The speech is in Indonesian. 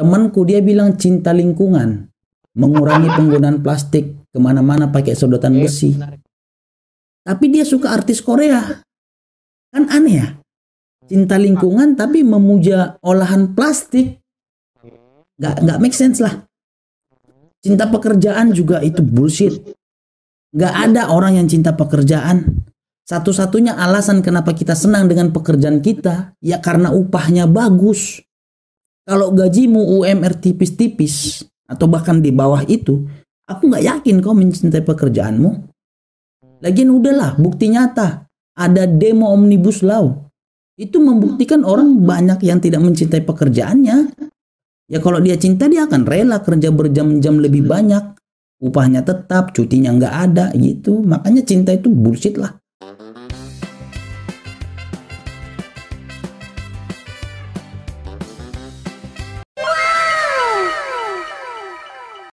Temanku dia bilang cinta lingkungan, mengurangi penggunaan plastik, kemana-mana pakai sodotan besi. Tapi dia suka artis Korea. Kan aneh ya? Cinta lingkungan tapi memuja olahan plastik. Nggak, nggak make sense lah. Cinta pekerjaan juga itu bullshit. Nggak ada orang yang cinta pekerjaan. Satu-satunya alasan kenapa kita senang dengan pekerjaan kita, ya karena upahnya bagus. Kalau gajimu UMR tipis-tipis atau bahkan di bawah itu, aku nggak yakin kau mencintai pekerjaanmu. Lagian udahlah, bukti nyata. Ada demo Omnibus Law. Itu membuktikan orang banyak yang tidak mencintai pekerjaannya. Ya kalau dia cinta dia akan rela kerja berjam-jam lebih banyak. Upahnya tetap, cutinya nggak ada gitu. Makanya cinta itu bullshit lah.